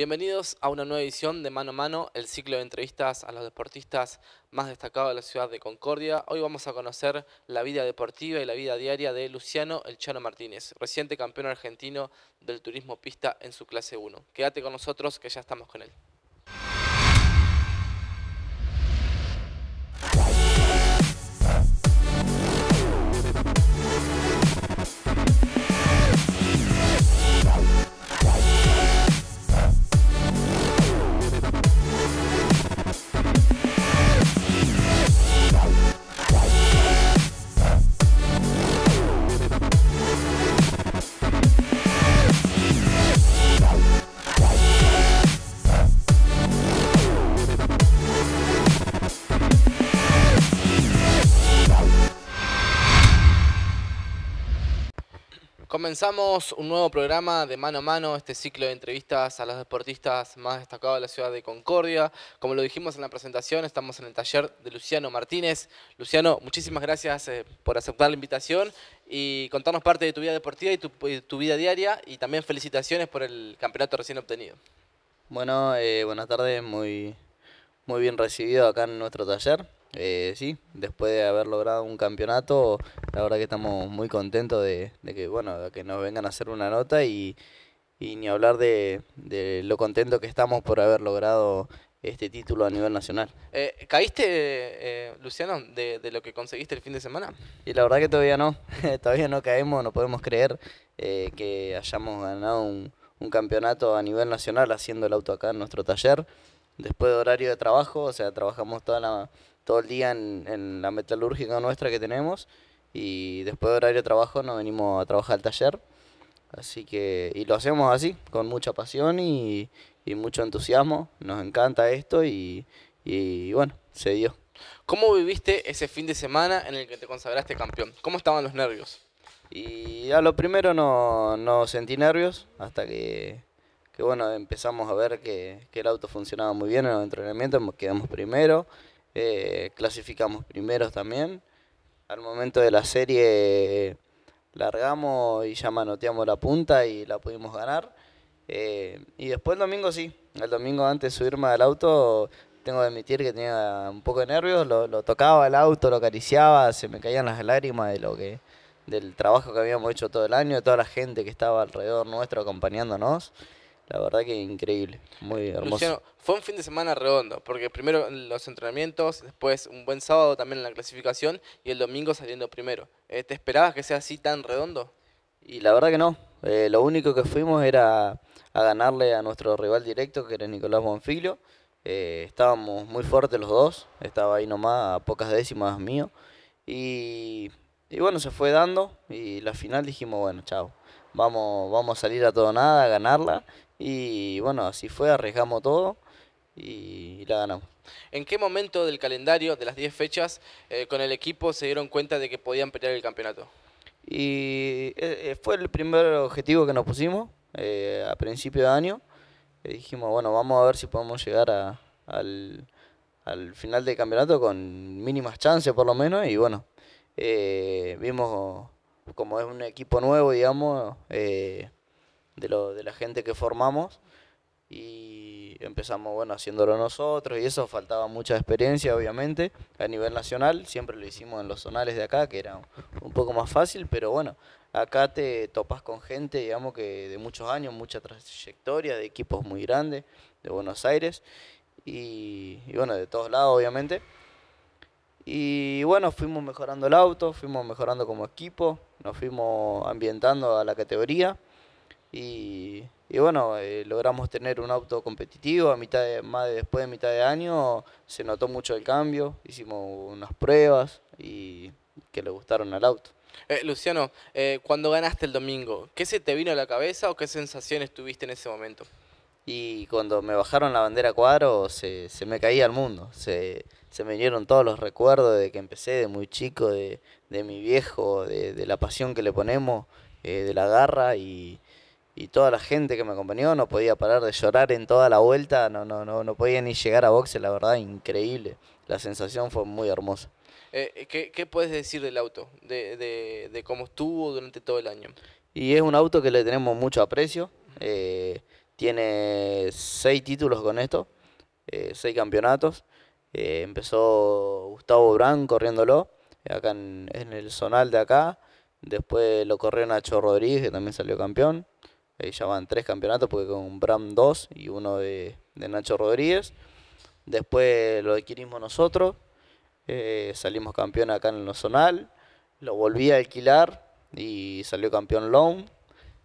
Bienvenidos a una nueva edición de Mano a Mano, el ciclo de entrevistas a los deportistas más destacados de la ciudad de Concordia. Hoy vamos a conocer la vida deportiva y la vida diaria de Luciano El Chano Martínez, reciente campeón argentino del turismo pista en su clase 1. Quédate con nosotros que ya estamos con él. Comenzamos un nuevo programa de mano a mano, este ciclo de entrevistas a los deportistas más destacados de la ciudad de Concordia. Como lo dijimos en la presentación, estamos en el taller de Luciano Martínez. Luciano, muchísimas gracias eh, por aceptar la invitación y contarnos parte de tu vida deportiva y tu, vida diaria y también felicitaciones por el campeonato recién obtenido. Bueno, eh, buenas tardes, muy, muy bien recibido acá en nuestro taller. Eh, sí, después de haber logrado un campeonato, la verdad que estamos muy contentos de, que, bueno, que nos vengan a hacer una nota y, ni hablar de, de, lo contento que estamos por haber logrado este título a nivel nacional. Eh, ¿Caíste, eh, Luciano, de, lo que conseguiste el fin de semana? Y la verdad que todavía no, todavía no caemos, no podemos creer que hayamos ganado un, un campeonato a nivel nacional haciendo el auto acá en nuestro taller después de horario de trabajo, o sea, trabajamos toda la, todo el día en, la metalúrgica nuestra que tenemos y después de horario de trabajo nos venimos a trabajar al taller. Así que, y lo hacemos así, con mucha pasión y, mucho entusiasmo. Nos encanta esto y, y bueno, se dio. ¿Cómo viviste ese fin de semana en el que te consagraste campeón? ¿Cómo estaban los nervios? Y a lo primero no, no sentí nervios hasta que bueno, empezamos a ver que, el auto funcionaba muy bien en los entrenamientos, quedamos primero, eh, clasificamos primeros también. Al momento de la serie largamos y ya manoteamos la punta y la pudimos ganar. Eh, y después el domingo sí, el domingo antes de subirme al auto, tengo que admitir que tenía un poco de nervios, lo, tocaba el auto, lo acariciaba, se me caían las lágrimas de lo que del trabajo que habíamos hecho todo el año, de toda la gente que estaba alrededor nuestro acompañándonos. La verdad que increíble, muy hermoso. fue un fin de semana redondo, porque primero los entrenamientos, después un buen sábado también en la clasificación y el domingo saliendo primero. Eh, ¿Te esperabas que sea así tan redondo? Y la verdad que no. Eh, lo único que fuimos era a ganarle a nuestro rival directo, que era Nicolás Bonfilio. Eh, estábamos muy fuertes los dos, estaba ahí nomás a pocas décimas mío. Y, y bueno, se fue dando y la final dijimos, bueno, chao, vamos, vamos a salir a todo nada, a ganarla y bueno, así fue, arriesgamos todo y la ganamos. ¿En qué momento del calendario, de las 10 fechas, eh, con el equipo se dieron cuenta de que podían pelear el campeonato? Y eh, eh, fue el primer objetivo que nos pusimos a principio de año. dijimos, bueno, vamos a ver si podemos llegar al, al, final del campeonato con mínimas chances por lo menos. Y bueno, vimos como es un equipo nuevo, digamos de, la gente que formamos y empezamos, bueno, haciéndolo nosotros y eso, faltaba mucha experiencia, obviamente, a nivel nacional, siempre lo hicimos en los zonales de acá, que era un poco más fácil, pero bueno, acá te topas con gente, digamos, que de muchos años, mucha trayectoria, de equipos muy grandes, de Buenos Aires, y, y bueno, de todos lados, obviamente. Y bueno, fuimos mejorando el auto, fuimos mejorando como equipo, nos fuimos ambientando a la categoría y, bueno, eh, logramos tener un auto competitivo a mitad de, más después de mitad de año, se notó mucho el cambio, hicimos unas pruebas y que le gustaron al auto. Eh, Luciano, eh, cuando ganaste el domingo, ¿qué se te vino a la cabeza o qué sensaciones tuviste en ese momento? Y cuando me bajaron la bandera cuadro, se, se me caía el mundo. Se, se, me vinieron todos los recuerdos de que empecé de muy chico, de, de mi viejo, de, la pasión que le ponemos, de la garra y, y toda la gente que me acompañó no podía parar de llorar en toda la vuelta, no, no, no, no podía ni llegar a boxe, la verdad, increíble. La sensación fue muy hermosa. Eh, eh, ¿qué, puedes decir del auto? De, de, cómo estuvo durante todo el año. Y es un auto que le tenemos mucho aprecio. Eh, tiene seis títulos con esto, seis campeonatos. empezó Gustavo Brand corriéndolo, acá en, en el zonal de acá. Después lo corrió Nacho Rodríguez, que también salió campeón. Ahí ya van tres campeonatos, porque con Bram 2 y uno de, Nacho Rodríguez. Después lo adquirimos nosotros, eh, salimos campeón acá en el Nacional, lo volví a alquilar y salió campeón long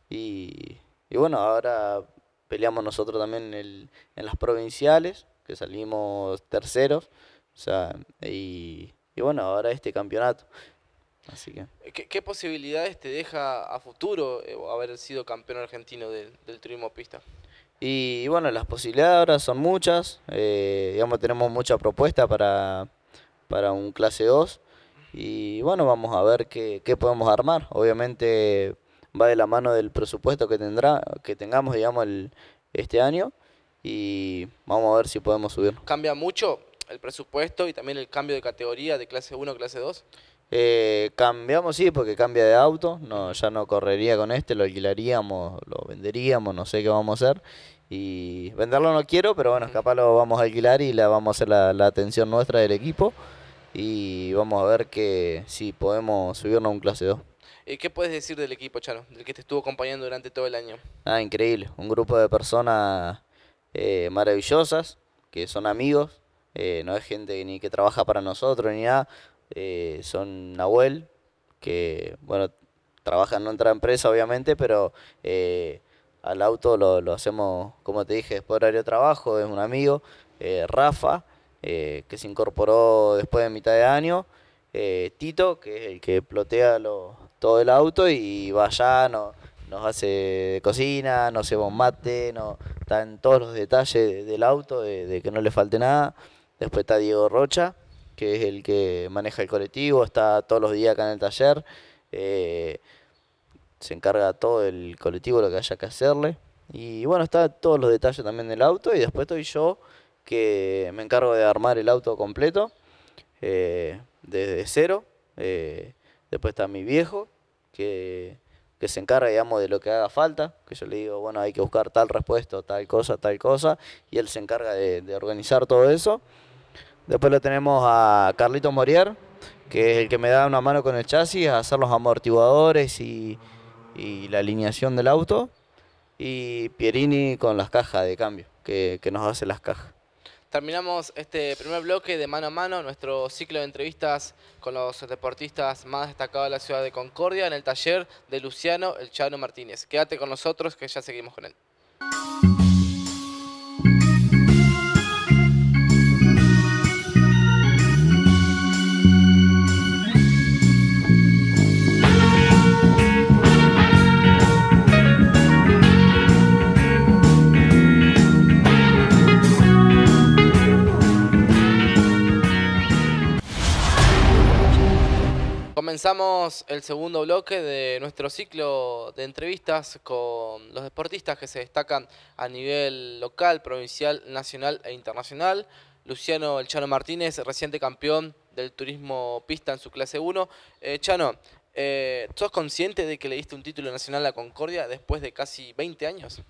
Y, bueno, ahora peleamos nosotros también en, en las provinciales, que salimos terceros. O sea, y, y bueno, ahora este campeonato. Así eh, ¿Qué, posibilidades te deja a futuro eh, haber sido campeón argentino del turismo pista? Y, bueno, las posibilidades ahora son muchas. Eh, digamos, tenemos mucha propuesta para, para un clase 2. Y bueno, vamos a ver qué, qué podemos armar. Obviamente va de la mano del presupuesto que tendrá, que tengamos, digamos, el, este año. Y vamos a ver si podemos subir. ¿Cambia mucho el presupuesto y también el cambio de categoría de clase 1 a clase 2? Eh, cambiamos, sí, porque cambia de auto. No, ya no correría con este, lo alquilaríamos, lo venderíamos, no sé qué vamos a hacer. Y venderlo no quiero, pero bueno, capaz lo vamos a alquilar y la vamos a hacer la, atención nuestra del equipo. Y vamos a ver que si podemos subirnos a un clase 2. ¿Qué puedes decir del equipo, Charo? Del que te estuvo acompañando durante todo el año. Ah, increíble. Un grupo de personas eh, maravillosas, que son amigos. Eh, no es gente ni que trabaja para nosotros ni nada. Eh, son Nahuel, que bueno, trabaja en otra empresa obviamente, pero eh, al auto lo, hacemos, como te dije, es por horario de trabajo, es un amigo, eh, Rafa, que se incorporó después de mitad de año, Tito, que es el que plotea todo el auto y va allá, no, nos hace cocina, nos se mate, no, está en todos los detalles del auto, de que no le falte nada. Después está Diego Rocha, que es el que maneja el colectivo, está todos los días acá en el taller, eh, se encarga todo el colectivo lo que haya que hacerle. Y bueno, está todos los detalles también del auto y después estoy yo que me encargo de armar el auto completo eh, desde cero. Eh, después está mi viejo que, que, se encarga, digamos, de lo que haga falta, que yo le digo, bueno, hay que buscar tal respuesta, tal cosa, tal cosa, y él se encarga de organizar todo eso. Después lo tenemos a Carlito Morier, que es el que me da una mano con el chasis, a hacer los amortiguadores y, la alineación del auto. Y Pierini con las cajas de cambio, que, que nos hace las cajas. Terminamos este primer bloque de mano a mano, nuestro ciclo de entrevistas con los deportistas más destacados de la ciudad de Concordia en el taller de Luciano El Chano Martínez. Quédate con nosotros que ya seguimos con él. Comenzamos el segundo bloque de nuestro ciclo de entrevistas con los deportistas que se destacan a nivel local, provincial, nacional e internacional. Luciano El Chano Martínez, reciente campeón del turismo pista en su clase 1. Eh, Chano, eh, ¿sos consciente de que le diste un título nacional a Concordia después de casi 20 años?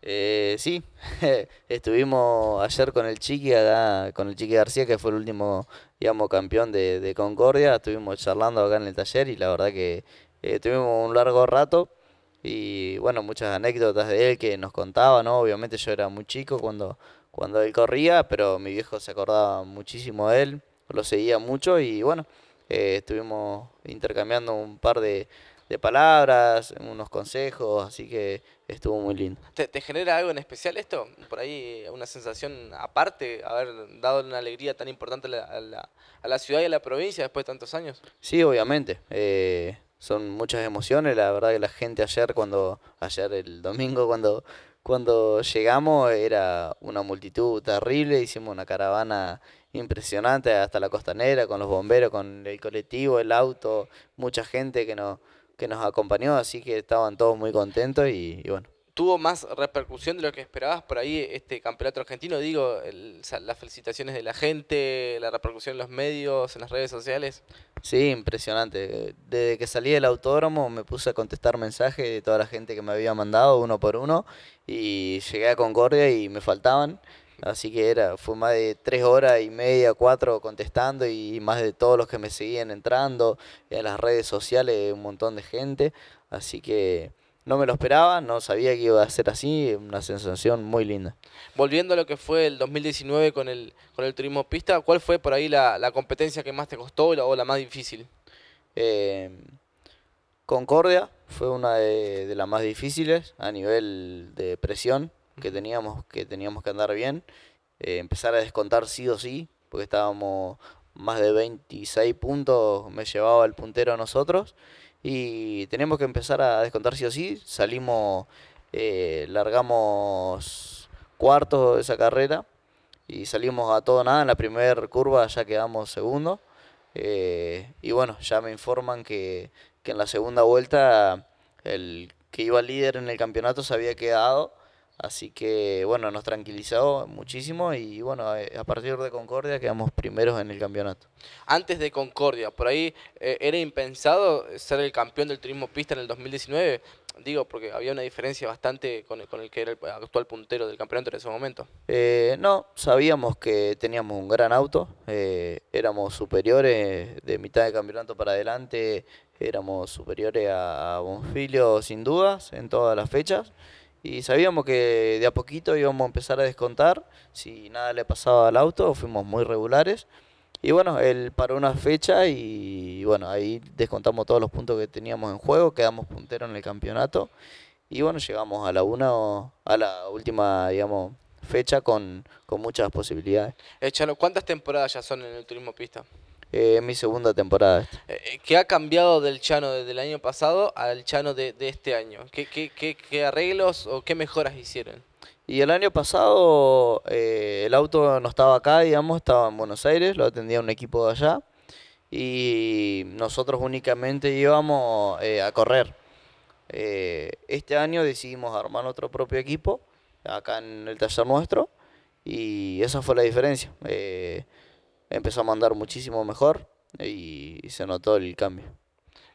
Eh, sí, estuvimos ayer con el Chiqui, con el Chiqui García, que fue el último, campeón de, Concordia. Estuvimos charlando acá en el taller y la verdad que eh, tuvimos un largo rato y, bueno, muchas anécdotas de él que nos contaba, ¿no? Obviamente yo era muy chico cuando, cuando él corría, pero mi viejo se acordaba muchísimo de él, lo seguía mucho y, bueno, eh, estuvimos intercambiando un par de, de palabras, unos consejos, así que estuvo muy lindo. ¿Te, genera algo en especial esto? Por ahí una sensación aparte, haber dado una alegría tan importante a la, a la, ciudad y a la provincia después de tantos años. Sí, obviamente. Eh, son muchas emociones, la verdad que la gente ayer cuando, ayer el domingo cuando, cuando llegamos era una multitud terrible, hicimos una caravana impresionante hasta la costanera, con los bomberos, con el colectivo, el auto, mucha gente que nos que nos acompañó, así que estaban todos muy contentos y, bueno. ¿Tuvo más repercusión de lo que esperabas por ahí este campeonato argentino? Digo, las felicitaciones de la gente, la repercusión en los medios, en las redes sociales. Sí, impresionante. Desde que salí del autódromo me puse a contestar mensajes de toda la gente que me había mandado uno por uno y llegué a Concordia y me faltaban. Así que era, fue más de tres horas y media, cuatro contestando y más de todos los que me seguían entrando en las redes sociales, un montón de gente. Así que no me lo esperaba, no sabía que iba a ser así, una sensación muy linda. Volviendo a lo que fue el 2019 con el, con el turismo pista, ¿cuál fue por ahí la, competencia que más te costó la, o la más difícil? Em, Concordia fue una de las más difíciles a nivel de presión que teníamos, que teníamos que andar bien, eh, empezar a descontar sí o sí, porque estábamos más de 26 puntos, me llevaba el puntero a nosotros, y tenemos que empezar a descontar sí o sí, salimos, eh, largamos Cuarto de esa carrera, y salimos a todo nada, en la primera curva ya quedamos segundo, eh, y bueno, ya me informan que, que en la segunda vuelta el que iba líder en el campeonato se había quedado Así que bueno, nos tranquilizó muchísimo y bueno, a partir de Concordia quedamos primeros en el campeonato. Antes de Concordia, por ahí eh, era impensado ser el campeón del turismo pista en el 2019, digo, porque había una diferencia bastante con el, que era el actual puntero del campeonato en ese momento. Eh, no, sabíamos que teníamos un gran auto, eh, éramos superiores de mitad de campeonato para adelante, éramos superiores a Bonfilio sin dudas en todas las fechas. Y sabíamos que de a poquito íbamos a empezar a descontar. Si nada le pasaba al auto, fuimos muy regulares. Y bueno, él paró una fecha y bueno, ahí descontamos todos los puntos que teníamos en juego, quedamos punteros en el campeonato. Y bueno, llegamos a la una a la última, digamos, fecha con, muchas posibilidades. échalo ¿cuántas temporadas ya son en el turismo pista? Eh, mi segunda temporada. Eh, eh, ¿Qué ha cambiado del Chano desde el año pasado al Chano de, este año? ¿Qué, qué, qué, arreglos o qué mejoras hicieron? Y el año pasado eh, el auto no estaba acá, digamos, estaba en Buenos Aires, lo atendía un equipo de allá y nosotros únicamente íbamos a correr. este año decidimos armar nuestro propio equipo acá en el taller nuestro y esa fue la diferencia empezó a mandar muchísimo mejor y, se notó el cambio.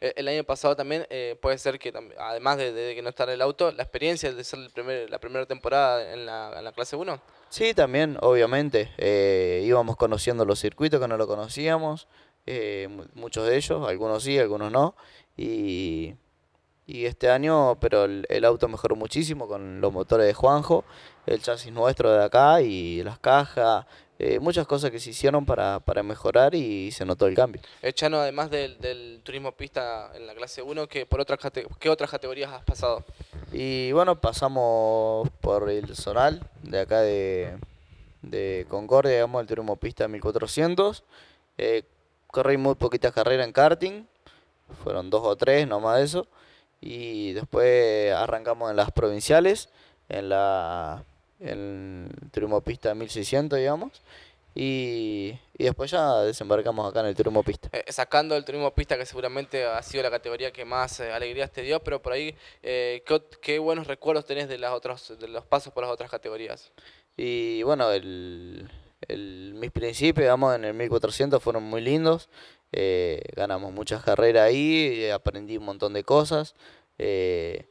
E, el año pasado también eh, puede ser que, además de, que no estar en el auto, la experiencia de ser la primera temporada en la, clase 1. Sí, también, obviamente. Eh, íbamos conociendo los circuitos que no lo conocíamos, eh, muchos de ellos, algunos sí, algunos no. Y, y este año, pero el, auto mejoró muchísimo con los motores de Juanjo, el chasis nuestro de acá y las cajas, eh, muchas cosas que se hicieron para, mejorar y se notó el cambio. Chano además del, turismo pista en la clase 1, ¿qué, por otras ¿qué otras categorías has pasado? Y bueno, pasamos por el Zonal, de acá de, Concordia, digamos, el turismo pista 1400. Eh, corrí muy poquitas carreras en karting, fueron dos o tres, más de eso y después arrancamos en las provinciales, en la en Pista 1600, digamos. Y, y, después ya desembarcamos acá en el turismo pista. Eh, sacando el turismo pista, que seguramente ha sido la categoría que más eh, alegría alegrías te dio, pero por ahí, eh, ¿qué, buenos recuerdos tenés de, las otras, de los pasos por las otras categorías? Y bueno, el, mis principios, digamos, en el 1400 fueron muy lindos. Eh, ganamos muchas carreras ahí, eh, aprendí un montón de cosas. Eh,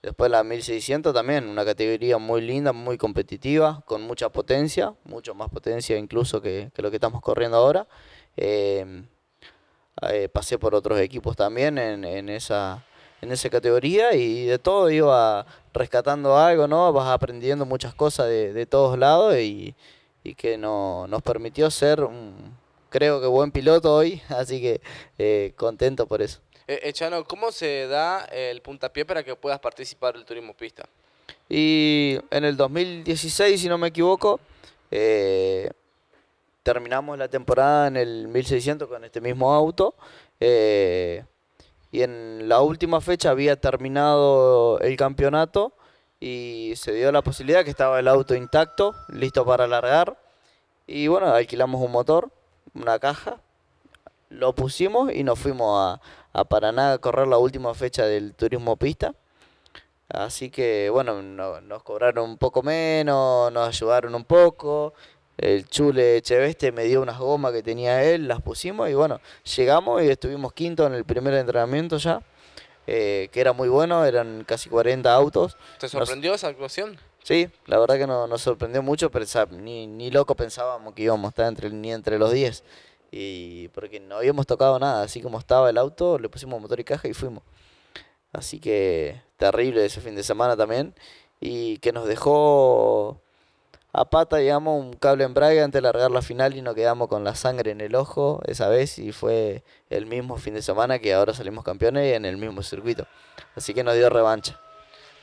después la 1600 también, una categoría muy linda, muy competitiva, con mucha potencia, mucho más potencia incluso que, lo que estamos corriendo ahora. Em, pasé por otros equipos también en, esa en esa categoría y de todo iba rescatando algo, ¿no? Vas aprendiendo muchas cosas de, todos lados y, que nos permitió ser un, creo que buen piloto hoy, así que eh, contento por eso. Echano, eh, eh, ¿cómo se da el puntapié para que puedas participar del turismo pista? Y en el 2016, si no me equivoco, terminamos la temporada en el 1600 con este mismo auto. y en la última fecha había terminado el campeonato y se dio la posibilidad que estaba el auto intacto, listo para alargar. Y bueno, alquilamos un motor una caja, lo pusimos y nos fuimos a, Paraná a correr la última fecha del turismo pista. Así que bueno, nos cobraron un poco menos, nos ayudaron un poco. El chule Cheveste me dio unas gomas que tenía él, las pusimos y bueno, llegamos y estuvimos quinto en el primer entrenamiento ya, eh, que era muy bueno, eran casi 40 autos. ¿Te sorprendió esa actuación? Sí, la verdad que nos sorprendió mucho, pero ni, ni loco pensábamos que íbamos a estar entre, ni entre los 10. Y porque no habíamos tocado nada, así como estaba el auto, le pusimos motor y caja y fuimos. Así que terrible ese fin de semana también. Y que nos dejó a pata, digamos, un cable en brague antes de largar la final y nos quedamos con la sangre en el ojo esa vez. Y fue el mismo fin de semana que ahora salimos campeones y en el mismo circuito. Así que nos dio revancha.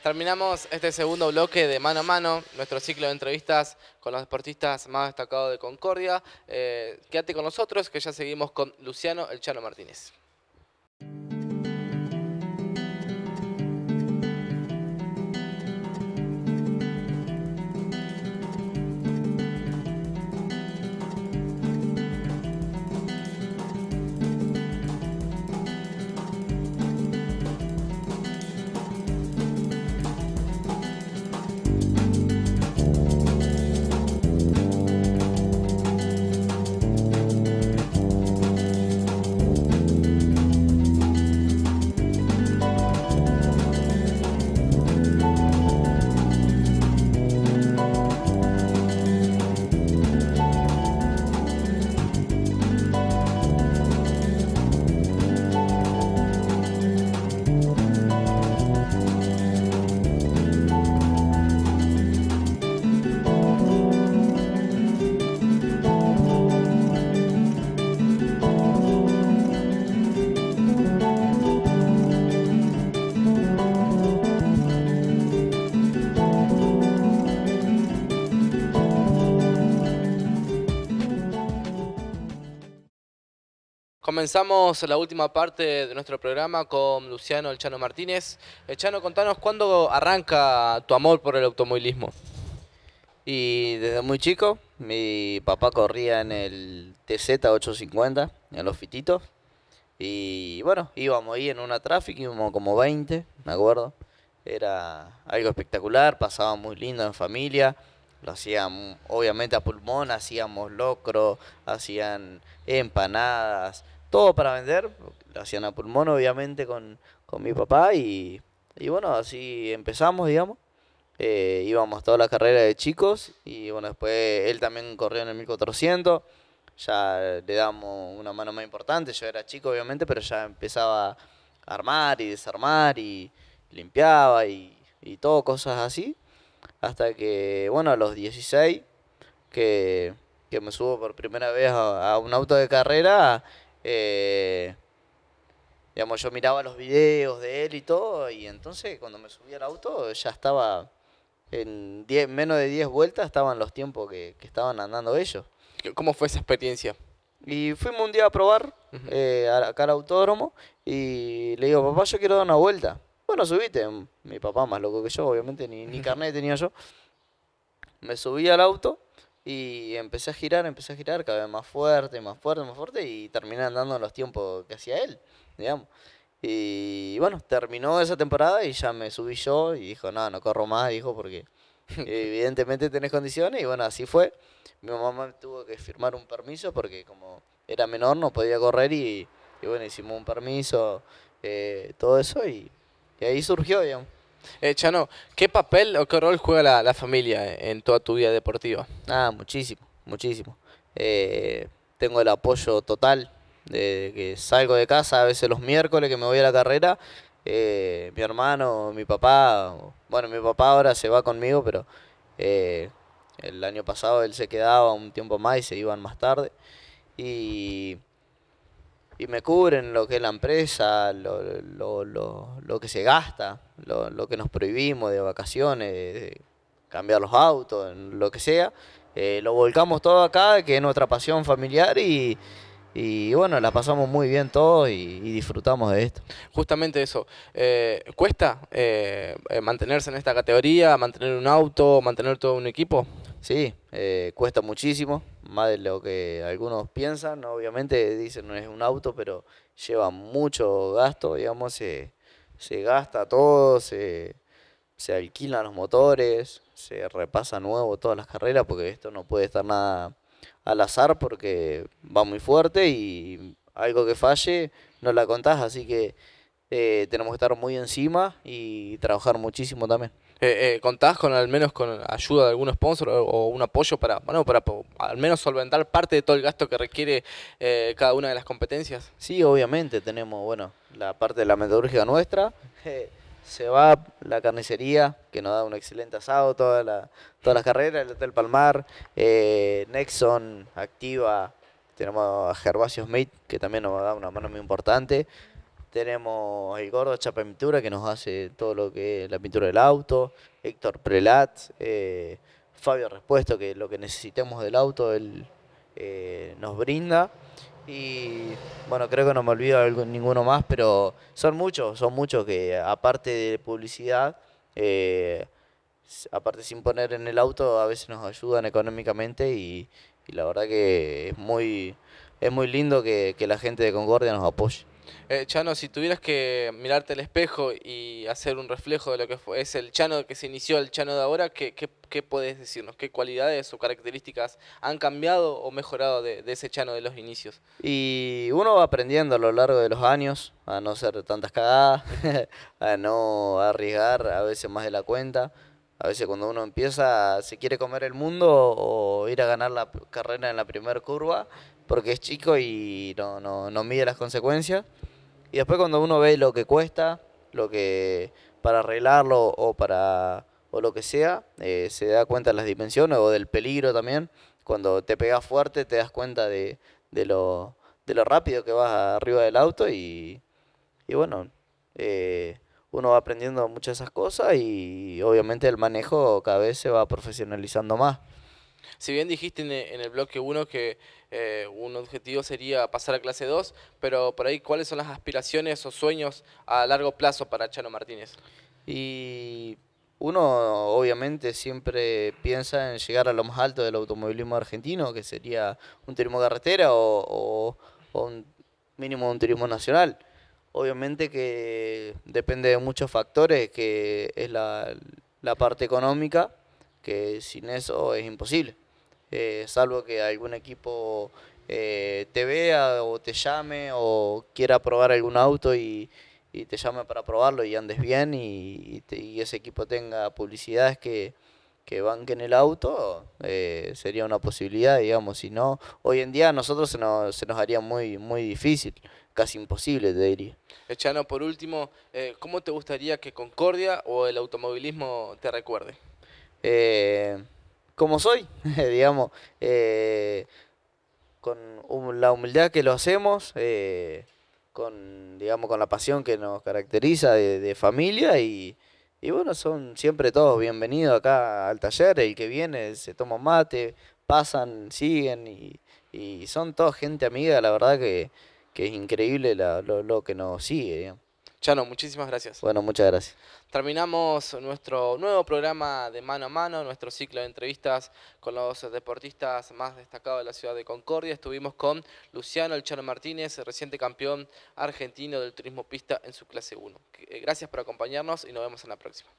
Terminamos este segundo bloque de mano a mano, nuestro ciclo de entrevistas con los deportistas más destacados de Concordia. Eh, quédate con nosotros que ya seguimos con Luciano El Chano Martínez. Comenzamos la última parte de nuestro programa con Luciano El Chano Martínez. El eh, Chano, contanos cuándo arranca tu amor por el automovilismo. Y desde muy chico, mi papá corría en el TZ850, en los fititos. Y bueno, íbamos ahí en una tráfico, íbamos como 20, me acuerdo. Era algo espectacular, pasaba muy lindo en familia lo hacíamos obviamente a pulmón, hacíamos locro, hacían empanadas, todo para vender, lo hacían a pulmón obviamente con, con mi papá y, y, bueno, así empezamos, digamos. Eh, íbamos toda la carrera de chicos y bueno, después él también corrió en el 1400, ya le damos una mano más importante, yo era chico obviamente, pero ya empezaba a armar y desarmar y limpiaba y, y todo, cosas así. Hasta que, bueno, a los 16, que, que me subo por primera vez a un auto de carrera, eh, digamos, yo miraba los videos de él y todo, y entonces cuando me subí al auto ya estaba, en menos de 10 vueltas estaban los tiempos que, estaban andando ellos. ¿Cómo fue esa experiencia? Y fuimos un día a probar eh, acá al autódromo y le digo, papá, yo quiero dar una vuelta. Bueno, subiste. Mi papá, más loco que yo, obviamente, ni, ni carnet tenía yo. Me subí al auto y empecé a girar, empecé a girar cada vez más fuerte, más fuerte, más fuerte y terminé andando los tiempos que hacía él, digamos. Y bueno, terminó esa temporada y ya me subí yo y dijo, no, no corro más, dijo, porque evidentemente tenés condiciones y bueno, así fue. Mi mamá tuvo que firmar un permiso porque como era menor no podía correr y, bueno, hicimos un permiso, eh, todo eso y, y ahí surgió, digamos. Eh, Chano, ¿qué papel o qué rol juega la, familia en toda tu vida deportiva? Ah, muchísimo, muchísimo. Eh, tengo el apoyo total de que salgo de casa a veces los miércoles que me voy a la carrera. Eh, mi hermano, mi papá, bueno, mi papá ahora se va conmigo, pero eh, el año pasado él se quedaba un tiempo más y se iban más tarde. Y y me cubren lo que es la empresa, lo, lo, lo, lo que se gasta, lo, que nos prohibimos de vacaciones, de cambiar los autos, lo que sea. Eh, lo volcamos todo acá, que es nuestra pasión familiar y, bueno, la pasamos muy bien todos y, disfrutamos de esto. Justamente eso. Eh, ¿Cuesta eh, mantenerse en esta categoría, mantener un auto, mantener todo un equipo? Sí, eh, cuesta muchísimo, más de lo que algunos piensan. Obviamente dicen no es un auto, pero lleva mucho gasto, digamos, se, se gasta todo, se, se alquilan los motores, se repasa nuevo todas las carreras, porque esto no puede estar nada al azar porque va muy fuerte y algo que falle no la contás, así que eh, tenemos que estar muy encima y trabajar muchísimo también. Eh, eh, ¿contás con al menos con ayuda de algún sponsor o, un apoyo para, bueno, para al menos solventar parte de todo el gasto que requiere eh, cada una de las competencias? Sí, obviamente tenemos, bueno, la parte de la metodología nuestra, se va la carnicería, que nos da un excelente asado toda la, todas las carreras, el Hotel Palmar, eh, Nexon activa, tenemos a Gervasio Smith, que también nos da una mano muy importante, tenemos el gordo Chapa Pintura que nos hace todo lo que es la pintura del auto. Héctor Prelat, eh, Fabio Respuesto que lo que necesitemos del auto él eh, nos brinda. Y bueno, creo que no me olvido de ninguno más, pero son muchos, son muchos que aparte de publicidad, eh, aparte sin poner en el auto, a veces nos ayudan económicamente y, la verdad que es muy, es muy lindo que la gente de Concordia nos apoye. Eh, Chano, si tuvieras que mirarte al espejo y hacer un reflejo de lo que fue, es el Chano que se inició, el Chano de ahora, ¿qué, qué, qué puedes decirnos? ¿Qué cualidades o características han cambiado o mejorado de, ese Chano de los inicios? Y uno va aprendiendo a lo largo de los años a no hacer tantas cagadas, a no arriesgar a veces más de la cuenta. A veces cuando uno empieza se quiere comer el mundo o ir a ganar la carrera en la primera curva porque es chico y no, mide las consecuencias. Y después cuando uno ve lo que cuesta, lo que para arreglarlo o para o lo que sea, eh, se da cuenta de las dimensiones o del peligro también. Cuando te pegas fuerte te das cuenta de, lo, de lo rápido que vas arriba del auto y, bueno, eh, uno va aprendiendo muchas de esas cosas y obviamente el manejo cada vez se va profesionalizando más. Si bien dijiste en el bloque 1 que eh, un objetivo sería pasar a clase 2, pero por ahí, ¿cuáles son las aspiraciones o sueños a largo plazo para Chano Martínez? Y uno obviamente siempre piensa en llegar a lo más alto del automovilismo argentino, que sería un turismo carretera o, un mínimo un turismo nacional. Obviamente que depende de muchos factores, que es la parte económica, que sin eso es imposible. Eh, salvo que algún equipo eh, te vea o te llame o quiera probar algún auto y, te llame para probarlo y andes bien y, ese equipo tenga publicidades que, que banquen el auto, eh, sería una posibilidad, digamos. Si no, hoy en día a nosotros se nos, se nos haría muy, muy difícil, casi imposible, te diría. Echano, por último, ¿cómo te gustaría que Concordia o el automovilismo te recuerde? Eh, como soy, digamos, eh, con la humildad que lo hacemos, eh, con, digamos, con la pasión que nos caracteriza de, familia y, bueno, son siempre todos bienvenidos acá al taller, el que viene se toma mate, pasan, siguen y, son toda gente amiga, la verdad que, es increíble lo, lo, que nos sigue, Chano, muchísimas gracias. Bueno, muchas gracias. Terminamos nuestro nuevo programa de mano a mano, nuestro ciclo de entrevistas con los deportistas más destacados de la ciudad de Concordia. Estuvimos con Luciano El Chano Martínez, reciente campeón argentino del turismo pista en su clase 1. Eh, gracias por acompañarnos y nos vemos en la próxima.